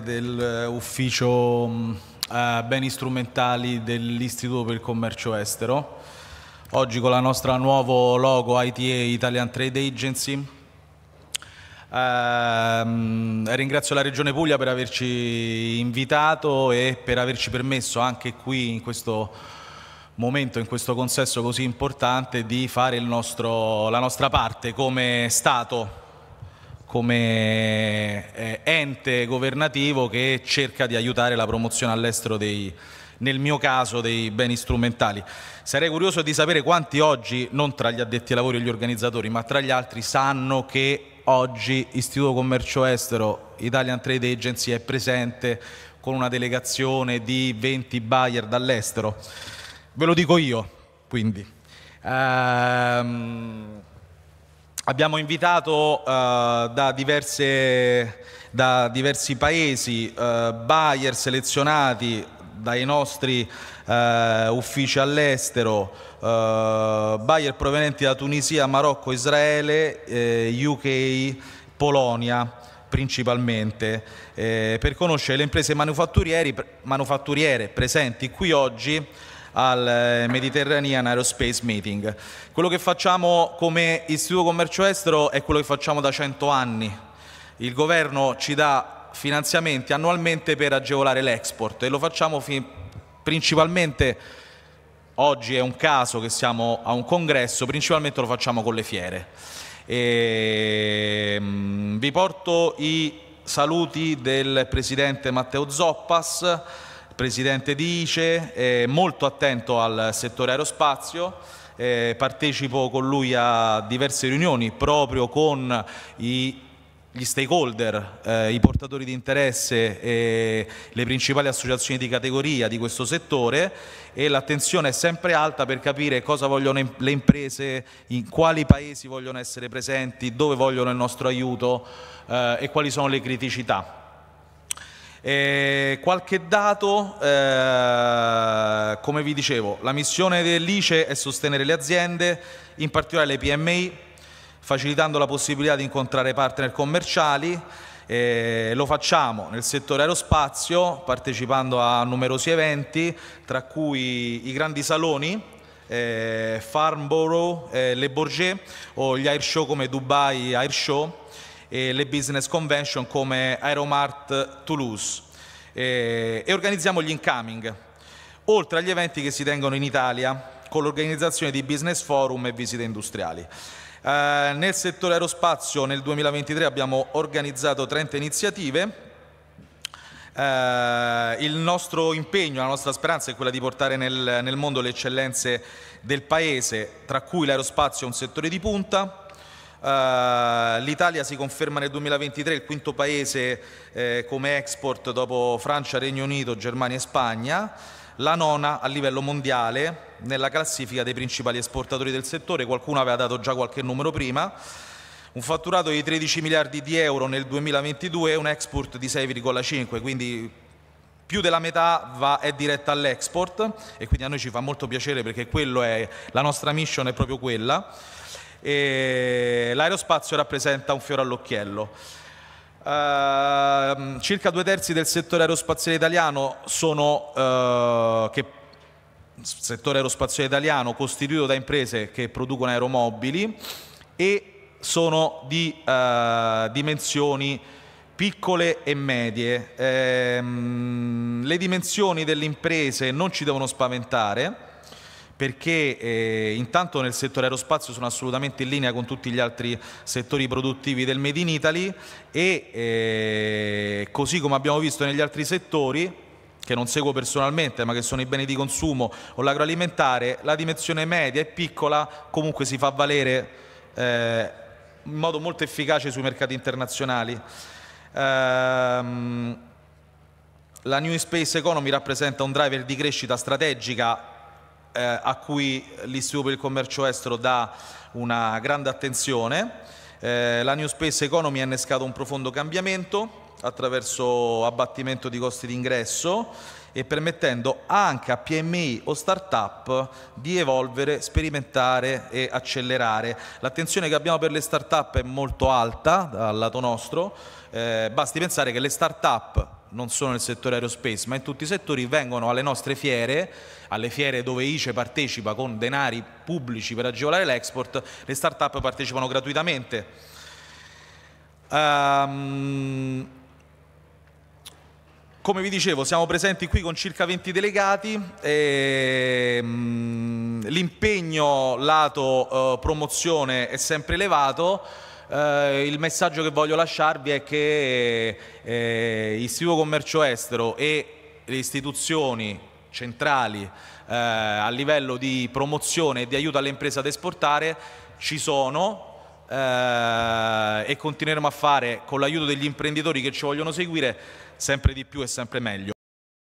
dell'ufficio eh, mm, eh, beni strumentali dell'Istituto per il Commercio Estero. Oggi con la nostra nuovo logo ITA Italian Trade Agency. Eh, ringrazio la Regione Puglia per averci invitato e per averci permesso anche qui in questo momento, in questo consesso così importante, di fare nostro, la nostra parte come Stato come eh, ente governativo che cerca di aiutare la promozione all'estero dei, nel mio caso dei beni strumentali. Sarei curioso di sapere quanti oggi, non tra gli addetti ai lavori e gli organizzatori, ma tra gli altri, sanno che oggi Istituto Commercio Estero Italian Trade Agency è presente con una delegazione di 20 buyer dall'estero. Ve lo dico io, quindi. Ehm... Abbiamo invitato uh, da, diverse, da, diversi paesi uh, buyer selezionati dai nostri uh, uffici all'estero, buyer provenienti da Tunisia, Marocco, Israele, eh, UK, Polonia principalmente, eh, per conoscere le imprese manufatturiere presenti qui oggi al eh, Mediterranean Aerospace Meeting. Quello che facciamo come istituto commercio estero è quello che facciamo da 100 anni. Il governo ci dà finanziamenti annualmente per agevolare l'export e lo facciamo principalmente oggi è un caso che siamo a un congresso, principalmente lo facciamo con le fiere. E, ehm, vi porto i saluti del presidente Matteo Zoppas Presidente di ICE, è molto attento al settore aerospazio, eh, partecipo con lui a diverse riunioni proprio con i, gli stakeholder, eh, i portatori di interesse e le principali associazioni di categoria di questo settore e l'attenzione è sempre alta per capire cosa vogliono le imprese, in quali paesi vogliono essere presenti, dove vogliono il nostro aiuto eh, e quali sono le criticità. E qualche dato, eh, come vi dicevo, la missione dell'ICE è sostenere le aziende, in particolare le PMI, facilitando la possibilità di incontrare partner commerciali. Eh, lo facciamo nel settore aerospazio partecipando a numerosi eventi, tra cui i grandi saloni, eh, Farnborough, eh, Le Bourget o gli air show come Dubai Air Show eh, le business convention come Aeromart Toulouse eh, e organizziamo gli incoming, oltre agli eventi che si tengono in Italia con l'organizzazione di business forum e visite industriali. Eh, nel settore aerospazio nel 2023 abbiamo organizzato 30 iniziative Uh, il nostro impegno, la nostra speranza è quella di portare nel, nel mondo le eccellenze del Paese, tra cui l'aerospazio è un settore di punta, eh, L'Italia si conferma nel 2023 il quinto paese eh, come export dopo Francia, Regno Unito, Germania e Spagna la nona a livello mondiale nella classifica dei principali esportatori del settore, qualcuno aveva dato già qualche numero prima, un fatturato di 13 miliardi di euro nel 2022 e un export di 6,5, quindi più della metà va, è diretta all'export e quindi a noi ci fa molto piacere perché è, la nostra mission è proprio quella e l'aerospazio rappresenta un fiore all'occhiello. Uh, circa due terzi del settore aerospaziale italiano sono uh, che settore aerospaziale italiano costituito da imprese che producono aeromobili e sono di uh, dimensioni piccole e medie. Ehm, le dimensioni delle imprese non ci devono spaventare, perché eh, intanto nel settore aerospazio sono assolutamente in linea con tutti gli altri settori produttivi del Made in Italy e eh, così come abbiamo visto negli altri settori che non seguo personalmente ma che sono i beni di consumo o l'agroalimentare, la dimensione media e piccola comunque si fa valere eh, in modo molto efficace sui mercati internazionali. Ehm, la New Space Economy rappresenta un driver di crescita strategica eh, a cui l'Istituto per il Commercio Estero dà una grande attenzione. Eh, la New Space Economy ha innescato un profondo cambiamento attraverso abbattimento di costi d'ingresso e permettendo anche a PMI o start-up di evolvere, sperimentare e accelerare. L'attenzione che abbiamo per le start-up è molto alta dal lato nostro, eh, basti pensare che le start-up non solo nel settore aerospace, ma in tutti i settori, vengono alle nostre fiere, alle fiere dove ICE partecipa con denari pubblici per agevolare l'export, le start-up partecipano gratuitamente. Um, come vi dicevo, siamo presenti qui con circa 20 delegati. Ehm, l'impegno lato eh, promozione è sempre elevato eh, il messaggio che voglio lasciarvi è che eh, Istituto Commercio Estero e le istituzioni centrali eh, a livello di promozione e di aiuto alle imprese ad esportare ci sono eh, e continueremo a fare con l'aiuto degli imprenditori che ci vogliono seguire sempre di più e sempre meglio.